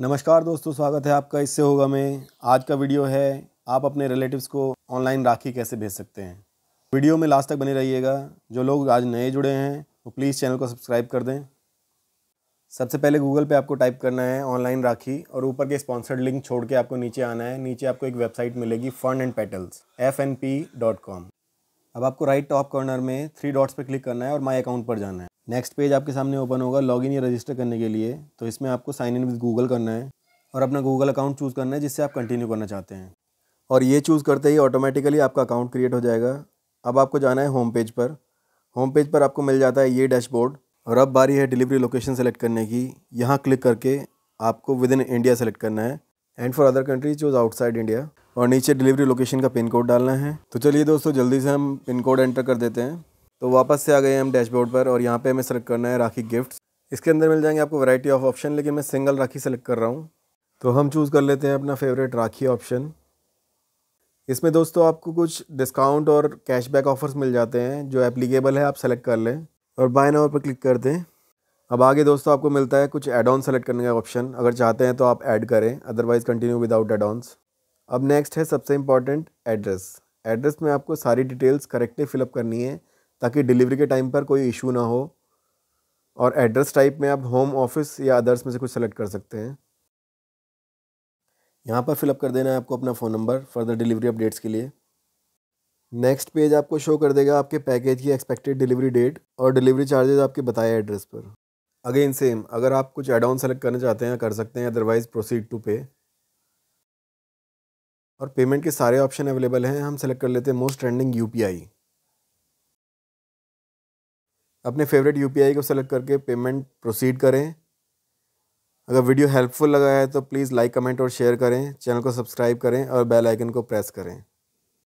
नमस्कार दोस्तों स्वागत है आपका इससे होगा मैं आज का वीडियो है आप अपने रिलेटिव्स को ऑनलाइन राखी कैसे भेज सकते हैं वीडियो में लास्ट तक बने रहिएगा जो लोग आज नए जुड़े हैं वो प्लीज़ चैनल को सब्सक्राइब कर दें सबसे पहले गूगल पे आपको टाइप करना है ऑनलाइन राखी और ऊपर के स्पॉन्सर्ड लिंक छोड़ के आपको नीचे आना है नीचे आपको एक वेबसाइट मिलेगी Ferns and Petals F N P dot com अब आपको राइट टॉप कॉर्नर में थ्री डॉट्स पर क्लिक करना है और माई अकाउंट पर जाना है नेक्स्ट पेज आपके सामने ओपन होगा लॉगिन या रजिस्टर करने के लिए तो इसमें आपको साइन इन विद गूगल करना है और अपना गूगल अकाउंट चूज़ करना है जिससे आप कंटिन्यू करना चाहते हैं और ये चूज़ करते ही ऑटोमेटिकली आपका अकाउंट क्रिएट हो जाएगा अब आपको जाना है होम पेज पर होम पेज पर आपको मिल जाता है ये डैशबोर्ड और अब बारी है डिलीवरी लोकेशन सेलेक्ट करने की यहाँ क्लिक करके आपको विद इन इंडिया सेलेक्ट करना है and for other countries choose outside India और नीचे डिलीवरी लोकेशन का पिन कोड डालना है तो चलिए दोस्तों जल्दी से हम पिन कोड एंटर कर देते हैं तो वापस से आ गए हम डैशबोर्ड पर और यहाँ पे हमें सेलेक्ट करना है राखी गिफ्ट्स इसके अंदर मिल जाएंगे आपको वैरायटी ऑफ ऑप्शन लेकिन मैं सिंगल राखी सेलेक्ट कर रहा हूँ तो हम चूज़ कर लेते हैं अपना फेवरेट राखी ऑप्शन इसमें दोस्तों आपको कुछ डिस्काउंट और कैशबैक ऑफर्स मिल जाते हैं जो एप्लीकेबल है आप सेलेक्ट कर लें और बाय नंबर पर क्लिक कर दें अब आगे दोस्तों आपको मिलता है कुछ एड ऑन सेलेक्ट करने का ऑप्शन अगर चाहते हैं तो आप ऐड करें अदरवाइज़ कंटिन्यू विदाउट एड अब नेक्स्ट है सबसे इम्पॉर्टेंट एड्रेस एड्रेस में आपको सारी डिटेल्स करेक्टली फिलअप करनी है ताकि डिलीवरी के टाइम पर कोई इशू ना हो और एड्रेस टाइप में आप होम ऑफिस या अदर्स में से कुछ सेलेक्ट कर सकते हैं यहाँ पर फिलअप कर देना है आपको अपना phone number further delivery updates के लिए नेक्स्ट पेज आपको शो कर देगा आपके पैकेज की एक्सपेक्टेड डिलीवरी डेट और डिलीवरी चार्जेज़ आपके बताए एड्रेस पर अगेन सेम अगर आप कुछ एड ऑन सेलेक्ट करना चाहते हैं कर सकते हैं अदरवाइज़ प्रोसीड टू पे और पेमेंट के सारे ऑप्शन अवेलेबल हैं हम सेलेक्ट कर लेते हैं मोस्ट ट्रेंडिंग यूपीआई अपने फेवरेट यू को सेलेक्ट करके पेमेंट प्रोसीड करें अगर वीडियो हेल्पफुल लगा है तो प्लीज़ लाइक कमेंट और शेयर करें चैनल को सब्सक्राइब करें और बेल आइकन को प्रेस करें